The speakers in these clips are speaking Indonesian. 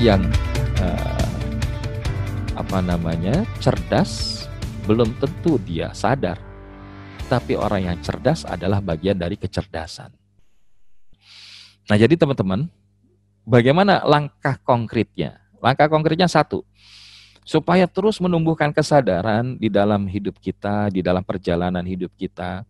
yang uh, apa namanya cerdas belum tentu dia sadar, tapi orang yang cerdas adalah bagian dari kecerdasan. Nah, jadi teman-teman, bagaimana langkah konkretnya? Langkah konkretnya satu, supaya terus menumbuhkan kesadaran di dalam hidup kita, di dalam perjalanan hidup kita.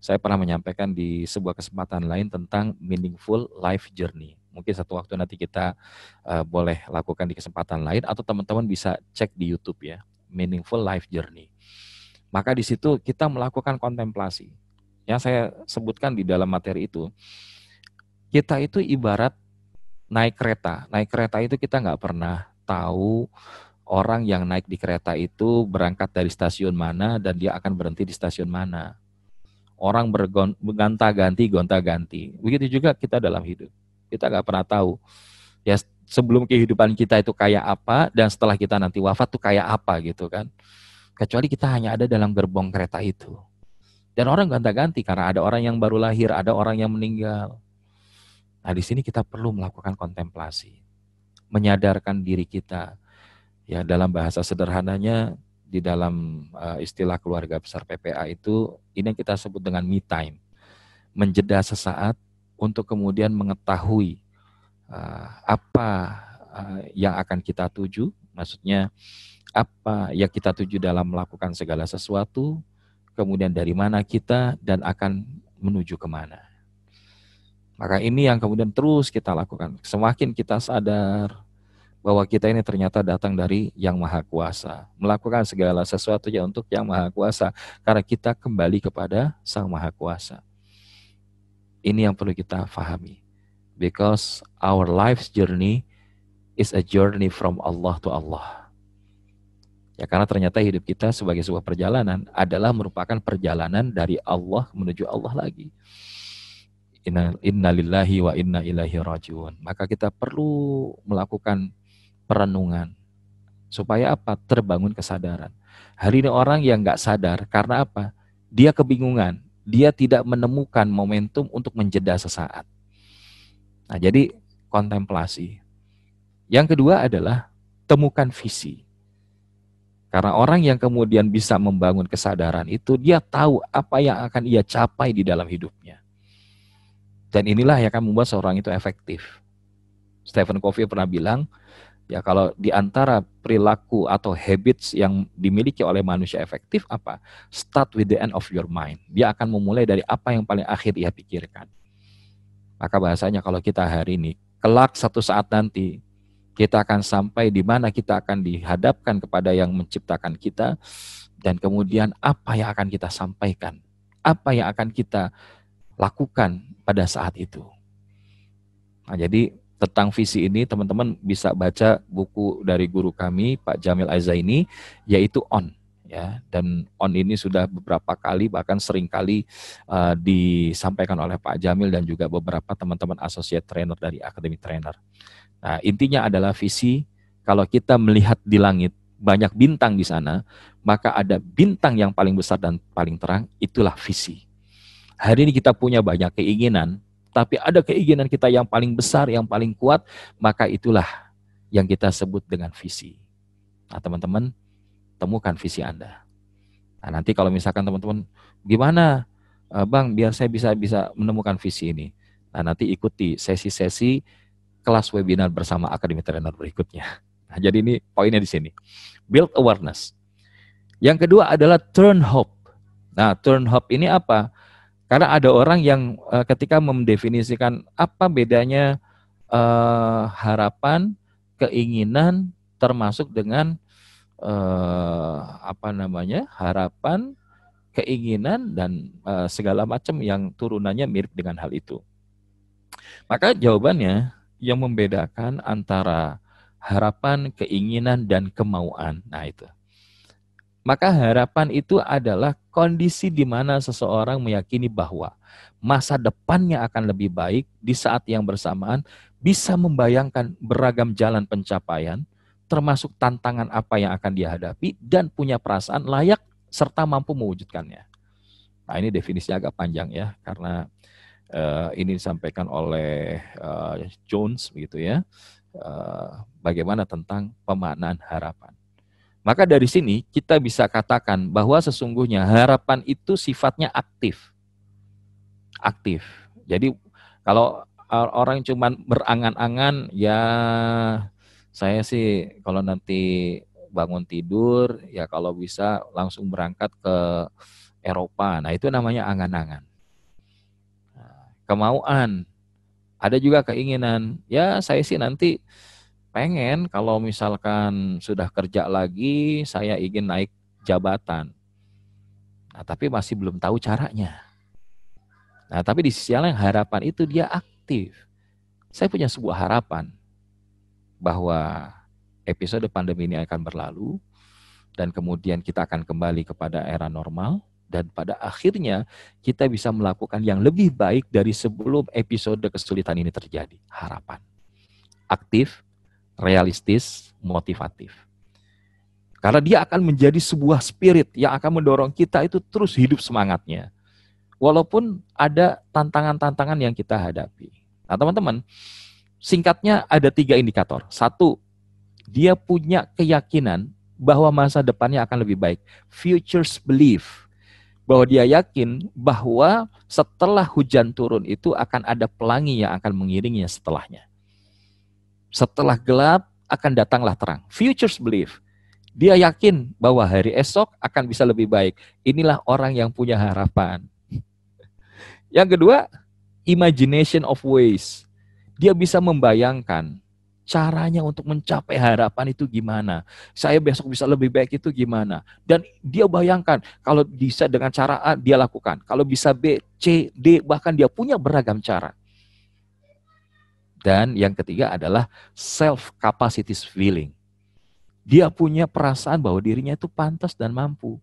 Saya pernah menyampaikan di sebuah kesempatan lain tentang meaningful life journey mungkin satu waktu nanti kita uh, boleh lakukan di kesempatan lain atau teman-teman bisa cek di YouTube ya meaningful life journey maka di situ kita melakukan kontemplasi yang saya sebutkan di dalam materi itu kita itu ibarat naik kereta naik kereta itu kita nggak pernah tahu orang yang naik di kereta itu berangkat dari stasiun mana dan dia akan berhenti di stasiun mana orang bergonta-ganti, gonta-ganti. Begitu juga kita dalam hidup. Kita nggak pernah tahu. Ya sebelum kehidupan kita itu kayak apa dan setelah kita nanti wafat tuh kayak apa gitu kan. Kecuali kita hanya ada dalam gerbong kereta itu. Dan orang ganti ganti karena ada orang yang baru lahir, ada orang yang meninggal. Nah, di sini kita perlu melakukan kontemplasi, menyadarkan diri kita. Ya, dalam bahasa sederhananya di dalam eh, istilah keluarga besar PPA itu ini yang kita sebut dengan me time. Menjeda sesaat untuk kemudian mengetahui uh, apa uh, yang akan kita tuju, maksudnya apa yang kita tuju dalam melakukan segala sesuatu, kemudian dari mana kita dan akan menuju kemana. Maka ini yang kemudian terus kita lakukan. Semakin kita sadar bahwa kita ini ternyata datang dari Yang Maha Kuasa, melakukan segala sesuatunya untuk Yang Maha Kuasa, karena kita kembali kepada Sang Maha Kuasa. Ini yang perlu kita fahami. Because our life's journey is a journey from Allah to Allah. Ya karena ternyata hidup kita sebagai sebuah perjalanan adalah merupakan perjalanan dari Allah menuju Allah lagi. Inna, inna lillahi wa inna ilahi rajiun. Maka kita perlu melakukan perenungan. Supaya apa? Terbangun kesadaran. Hari ini orang yang nggak sadar karena apa? Dia kebingungan dia tidak menemukan momentum untuk menjeda sesaat. Nah, jadi kontemplasi. Yang kedua adalah temukan visi. Karena orang yang kemudian bisa membangun kesadaran itu, dia tahu apa yang akan ia capai di dalam hidupnya. Dan inilah yang akan membuat seorang itu efektif. Stephen Covey pernah bilang, Ya kalau di antara perilaku atau habits yang dimiliki oleh manusia efektif apa? Start with the end of your mind. Dia akan memulai dari apa yang paling akhir ia pikirkan. Maka bahasanya kalau kita hari ini kelak satu saat nanti kita akan sampai di mana kita akan dihadapkan kepada yang menciptakan kita dan kemudian apa yang akan kita sampaikan, apa yang akan kita lakukan pada saat itu. Nah, jadi tentang visi ini teman-teman bisa baca buku dari guru kami Pak Jamil ini yaitu on ya dan on ini sudah beberapa kali bahkan sering kali uh, eh, disampaikan oleh Pak Jamil dan juga beberapa teman-teman associate trainer dari Akademi Trainer. Nah, intinya adalah visi kalau kita melihat di langit banyak bintang di sana, maka ada bintang yang paling besar dan paling terang itulah visi. Hari ini kita punya banyak keinginan, tapi ada keinginan kita yang paling besar, yang paling kuat, maka itulah yang kita sebut dengan visi. Nah, teman-teman, temukan visi Anda. Nah, nanti kalau misalkan teman-teman, gimana eh, Bang biar saya bisa bisa menemukan visi ini? Nah, nanti ikuti sesi-sesi kelas webinar bersama Akademi Trainer berikutnya. Nah, jadi ini poinnya di sini. Build awareness. Yang kedua adalah turn hope. Nah, turn hope ini apa? Karena ada orang yang uh, ketika mendefinisikan apa bedanya uh, harapan, keinginan termasuk dengan uh, apa namanya harapan, keinginan dan uh, segala macam yang turunannya mirip dengan hal itu. Maka jawabannya yang membedakan antara harapan, keinginan dan kemauan. Nah itu. Maka harapan itu adalah kondisi di mana seseorang meyakini bahwa masa depannya akan lebih baik di saat yang bersamaan bisa membayangkan beragam jalan pencapaian termasuk tantangan apa yang akan dihadapi dan punya perasaan layak serta mampu mewujudkannya. Nah, ini definisinya agak panjang ya karena uh, ini disampaikan oleh uh, Jones begitu ya. Uh, bagaimana tentang pemaknaan harapan. Maka dari sini kita bisa katakan bahwa sesungguhnya harapan itu sifatnya aktif. Aktif. Jadi kalau orang cuma berangan-angan ya saya sih kalau nanti bangun tidur ya kalau bisa langsung berangkat ke Eropa. Nah, itu namanya angan-angan. Nah, kemauan. Ada juga keinginan. Ya, saya sih nanti pengen kalau misalkan sudah kerja lagi saya ingin naik jabatan. Nah, tapi masih belum tahu caranya. Nah, tapi di sisi lain harapan itu dia aktif. Saya punya sebuah harapan bahwa episode pandemi ini akan berlalu dan kemudian kita akan kembali kepada era normal dan pada akhirnya kita bisa melakukan yang lebih baik dari sebelum episode kesulitan ini terjadi. Harapan. Aktif, realistis, motivatif. Karena dia akan menjadi sebuah spirit yang akan mendorong kita itu terus hidup semangatnya. Walaupun ada tantangan-tantangan yang kita hadapi. Nah teman-teman, singkatnya ada tiga indikator. Satu, dia punya keyakinan bahwa masa depannya akan lebih baik. Futures belief. Bahwa dia yakin bahwa setelah hujan turun itu akan ada pelangi yang akan mengiringinya setelahnya. Setelah gelap akan datanglah terang. Futures belief. Dia yakin bahwa hari esok akan bisa lebih baik. Inilah orang yang punya harapan. Yang kedua, imagination of ways. Dia bisa membayangkan caranya untuk mencapai harapan itu gimana. Saya besok bisa lebih baik itu gimana. Dan dia bayangkan kalau bisa dengan cara A dia lakukan. Kalau bisa B, C, D bahkan dia punya beragam cara. Dan yang ketiga adalah self capacity feeling. Dia punya perasaan bahwa dirinya itu pantas dan mampu.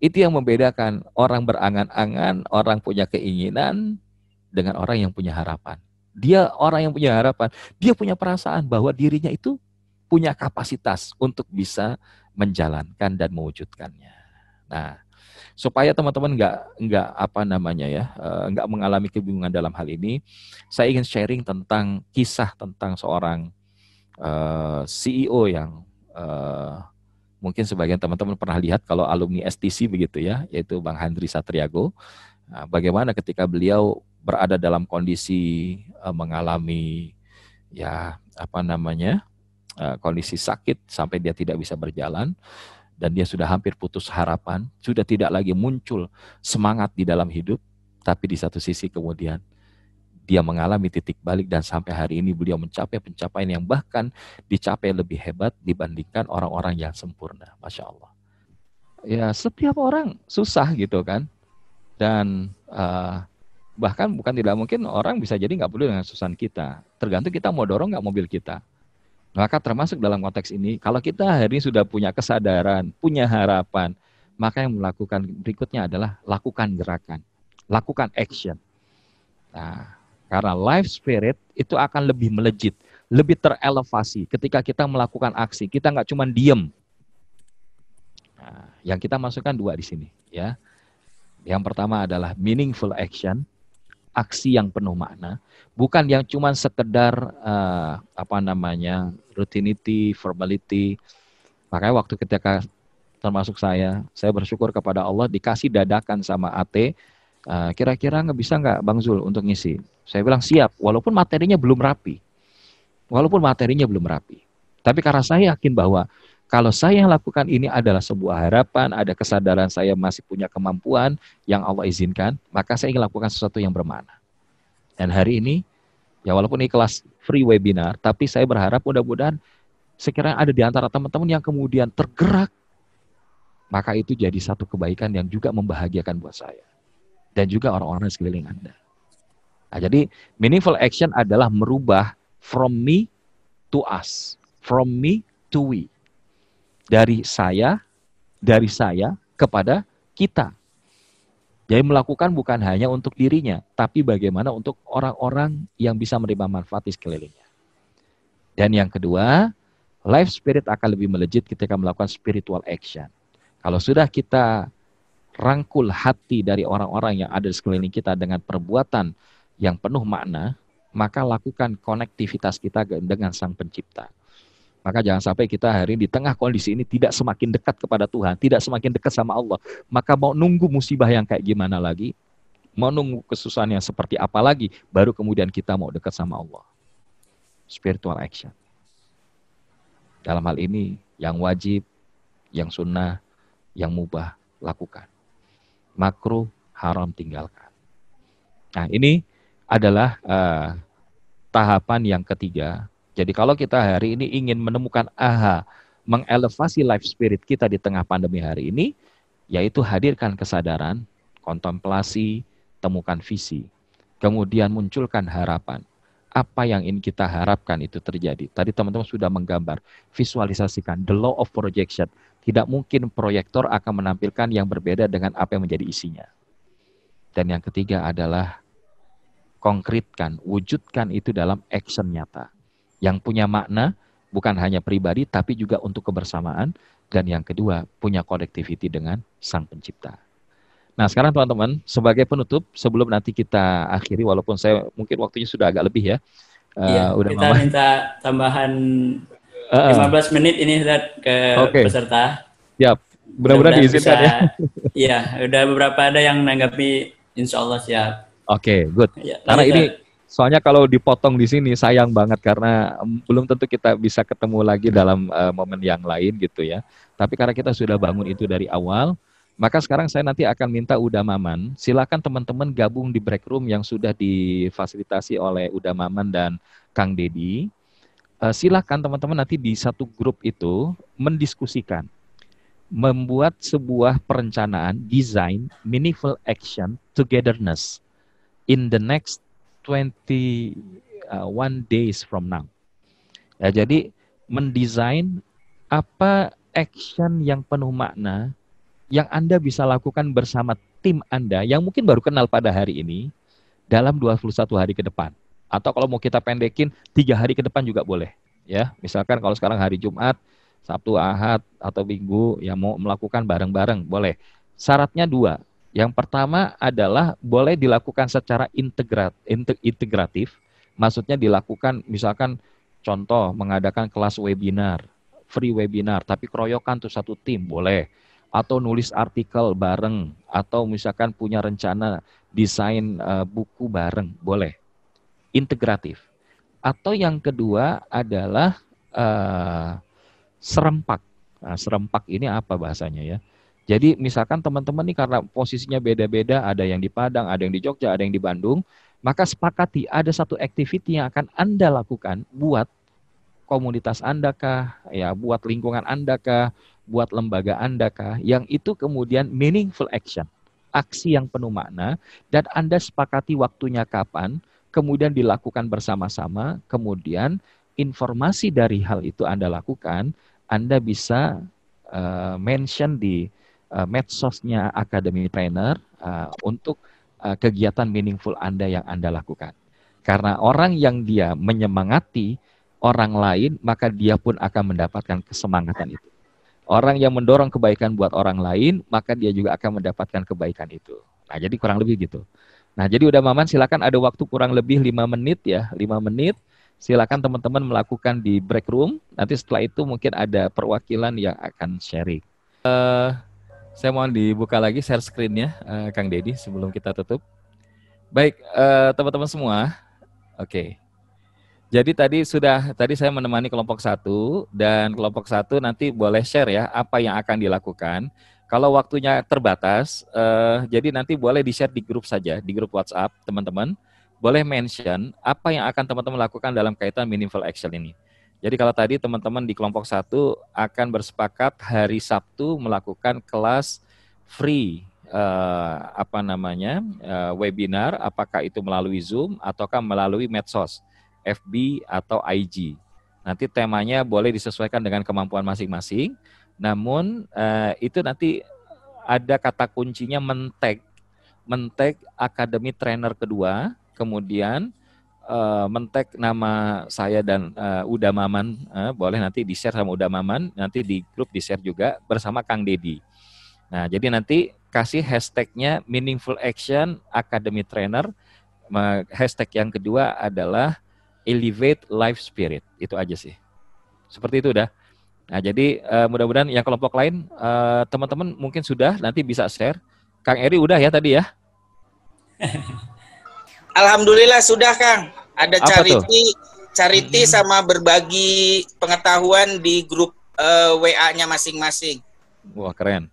Itu yang membedakan orang berangan-angan, orang punya keinginan dengan orang yang punya harapan. Dia orang yang punya harapan, dia punya perasaan bahwa dirinya itu punya kapasitas untuk bisa menjalankan dan mewujudkannya. Nah, supaya teman-teman nggak nggak apa namanya ya eh, nggak mengalami kebingungan dalam hal ini saya ingin sharing tentang kisah tentang seorang eh, CEO yang eh, mungkin sebagian teman-teman pernah lihat kalau alumni STC begitu ya yaitu Bang Handri Satriago nah, bagaimana ketika beliau berada dalam kondisi mengalami ya apa namanya kondisi sakit sampai dia tidak bisa berjalan dan dia sudah hampir putus harapan, sudah tidak lagi muncul semangat di dalam hidup, tapi di satu sisi kemudian dia mengalami titik balik dan sampai hari ini beliau mencapai pencapaian yang bahkan dicapai lebih hebat dibandingkan orang-orang yang sempurna. Masya Allah. Ya setiap orang susah gitu kan. Dan uh, bahkan bukan tidak mungkin orang bisa jadi nggak perlu dengan susahan kita. Tergantung kita mau dorong nggak mobil kita. Maka termasuk dalam konteks ini, kalau kita hari ini sudah punya kesadaran, punya harapan, maka yang melakukan berikutnya adalah lakukan gerakan, lakukan action. Nah, karena life spirit itu akan lebih melejit, lebih terelevasi ketika kita melakukan aksi. Kita nggak cuma diem. Nah, yang kita masukkan dua di sini, ya. Yang pertama adalah meaningful action, aksi yang penuh makna, bukan yang cuma sekedar uh, apa namanya rutinity, formality. Makanya waktu ketika termasuk saya, saya bersyukur kepada Allah dikasih dadakan sama AT. Uh, eh, kira-kira nggak bisa nggak Bang Zul untuk ngisi? Saya bilang siap, walaupun materinya belum rapi, walaupun materinya belum rapi. Tapi karena saya yakin bahwa kalau saya yang lakukan ini adalah sebuah harapan, ada kesadaran saya masih punya kemampuan yang Allah izinkan, maka saya ingin lakukan sesuatu yang bermakna. Dan hari ini, ya walaupun ini kelas free webinar, tapi saya berharap mudah-mudahan sekiranya ada di antara teman-teman yang kemudian tergerak, maka itu jadi satu kebaikan yang juga membahagiakan buat saya. Dan juga orang-orang di sekeliling Anda. Nah, jadi meaningful action adalah merubah from me to us, from me to we dari saya, dari saya kepada kita. Jadi melakukan bukan hanya untuk dirinya, tapi bagaimana untuk orang-orang yang bisa menerima manfaat di sekelilingnya. Dan yang kedua, life spirit akan lebih melejit ketika melakukan spiritual action. Kalau sudah kita rangkul hati dari orang-orang yang ada di sekeliling kita dengan perbuatan yang penuh makna, maka lakukan konektivitas kita dengan Sang Pencipta. Maka jangan sampai kita hari ini di tengah kondisi ini tidak semakin dekat kepada Tuhan, tidak semakin dekat sama Allah. Maka mau nunggu musibah yang kayak gimana lagi, mau nunggu kesusahan yang seperti apa lagi, baru kemudian kita mau dekat sama Allah. Spiritual action. Dalam hal ini, yang wajib, yang sunnah, yang mubah, lakukan. Makruh, haram, tinggalkan. Nah, ini adalah uh, tahapan yang ketiga jadi kalau kita hari ini ingin menemukan aha, mengelevasi life spirit kita di tengah pandemi hari ini, yaitu hadirkan kesadaran, kontemplasi, temukan visi, kemudian munculkan harapan. Apa yang ingin kita harapkan itu terjadi. Tadi teman-teman sudah menggambar, visualisasikan the law of projection. Tidak mungkin proyektor akan menampilkan yang berbeda dengan apa yang menjadi isinya. Dan yang ketiga adalah konkretkan, wujudkan itu dalam action nyata yang punya makna bukan hanya pribadi tapi juga untuk kebersamaan dan yang kedua punya connectivity dengan sang pencipta. Nah sekarang teman-teman sebagai penutup sebelum nanti kita akhiri walaupun saya mungkin waktunya sudah agak lebih ya. Eh, iya, uh, udah kita mama. minta tambahan uh, 15 menit ini Zat, ke okay. peserta. Siap, Benar-benar diizinkan ya. Iya, udah beberapa ada yang menanggapi insya Allah siap. Oke, okay, good. Ya, Karena ini Soalnya kalau dipotong di sini sayang banget karena belum tentu kita bisa ketemu lagi dalam uh, momen yang lain gitu ya. Tapi karena kita sudah bangun itu dari awal, maka sekarang saya nanti akan minta Udamaman, silakan teman-teman gabung di break room yang sudah difasilitasi oleh Udamaman dan Kang Dedi. Uh, eh, silakan teman-teman nanti di satu grup itu mendiskusikan membuat sebuah perencanaan design meaningful action togetherness in the next 21 days from now. Ya, jadi mendesain apa action yang penuh makna yang Anda bisa lakukan bersama tim Anda yang mungkin baru kenal pada hari ini dalam 21 hari ke depan. Atau kalau mau kita pendekin, tiga hari ke depan juga boleh. ya Misalkan kalau sekarang hari Jumat, Sabtu, Ahad, atau Minggu, yang mau melakukan bareng-bareng, boleh. Syaratnya dua, yang pertama adalah boleh dilakukan secara integrat, integratif, maksudnya dilakukan misalkan contoh mengadakan kelas webinar, free webinar, tapi keroyokan tuh satu tim boleh atau nulis artikel bareng atau misalkan punya rencana desain uh, buku bareng boleh integratif atau yang kedua adalah uh, serempak nah, serempak ini apa bahasanya ya jadi misalkan teman-teman nih karena posisinya beda-beda, ada yang di Padang, ada yang di Jogja, ada yang di Bandung, maka sepakati ada satu activity yang akan Anda lakukan buat komunitas Anda kah, ya buat lingkungan Anda kah, buat lembaga Anda kah, yang itu kemudian meaningful action, aksi yang penuh makna dan Anda sepakati waktunya kapan, kemudian dilakukan bersama-sama, kemudian informasi dari hal itu Anda lakukan, Anda bisa uh, mention di uh, medsosnya Academy Trainer uh, untuk uh, kegiatan meaningful Anda yang Anda lakukan. Karena orang yang dia menyemangati orang lain, maka dia pun akan mendapatkan kesemangatan itu. Orang yang mendorong kebaikan buat orang lain, maka dia juga akan mendapatkan kebaikan itu. Nah, jadi kurang lebih gitu. Nah, jadi udah Maman silakan ada waktu kurang lebih 5 menit ya, 5 menit. Silakan teman-teman melakukan di break room. Nanti setelah itu mungkin ada perwakilan yang akan sharing. Uh, saya mohon dibuka lagi share screen-nya uh, Kang Deddy sebelum kita tutup. Baik, eh, teman-teman uh, semua. Oke. Okay. Jadi tadi sudah tadi saya menemani kelompok satu dan kelompok satu nanti boleh share ya apa yang akan dilakukan. Kalau waktunya terbatas, uh, jadi nanti boleh di-share di grup saja, di grup WhatsApp teman-teman. Boleh mention apa yang akan teman-teman lakukan dalam kaitan meaningful action ini. Jadi kalau tadi teman-teman di kelompok satu akan bersepakat hari Sabtu melakukan kelas free uh, apa namanya uh, webinar, apakah itu melalui Zoom ataukah melalui medsos, FB atau IG. Nanti temanya boleh disesuaikan dengan kemampuan masing-masing. Namun uh, itu nanti ada kata kuncinya mentek, mentek akademi trainer kedua, kemudian Eh, mentek nama saya dan uh, Uda Maman, uh, boleh nanti di-share sama Uda Maman, nanti di grup di-share juga bersama Kang Dedi. Nah, jadi nanti kasih hashtagnya Meaningful Action Academy Trainer. Hashtag yang kedua adalah Elevate Life Spirit. Itu aja sih. Seperti itu udah. Nah, jadi uh, mudah-mudahan yang kelompok lain teman teman-teman mungkin sudah nanti bisa share. Kang Eri udah ya tadi ya. Alhamdulillah sudah Kang. Ada Apa charity, tuh? charity sama berbagi pengetahuan di grup uh, eh, WA-nya masing-masing. Wah keren,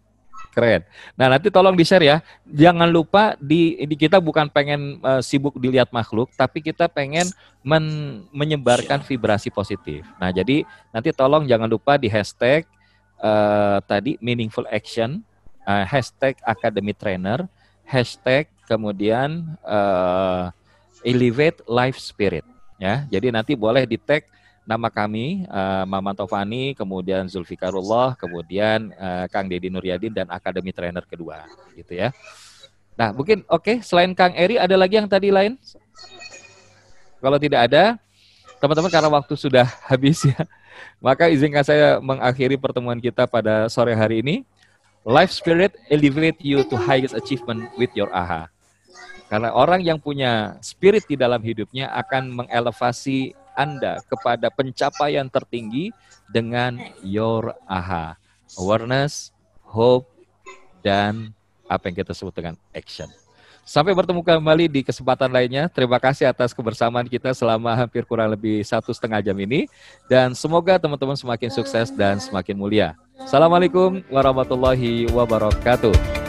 keren. Nah nanti tolong di share ya. Jangan lupa di, di kita bukan pengen uh, sibuk dilihat makhluk, tapi kita pengen men, menyebarkan iya. vibrasi positif. Nah jadi nanti tolong jangan lupa di hashtag uh, tadi meaningful action, uh, hashtag academy trainer hashtag kemudian uh, elevate life spirit ya. Jadi nanti boleh di tag nama kami uh, eh, Mama Tovani, kemudian Zulfikarullah, kemudian uh, Kang Deddy Nuryadin dan Akademi Trainer kedua gitu ya. Nah, mungkin oke okay, selain Kang Eri ada lagi yang tadi lain? Kalau tidak ada, teman-teman karena waktu sudah habis ya. Maka izinkan saya mengakhiri pertemuan kita pada sore hari ini. Life spirit elevate you to highest achievement with your aha. Karena orang yang punya spirit di dalam hidupnya akan mengelevasi Anda kepada pencapaian tertinggi dengan your aha. Awareness, hope, dan apa yang kita sebut dengan action. Sampai bertemu kembali di kesempatan lainnya. Terima kasih atas kebersamaan kita selama hampir kurang lebih satu setengah jam ini. Dan semoga teman-teman semakin sukses dan semakin mulia. Assalamualaikum warahmatullahi wabarakatuh.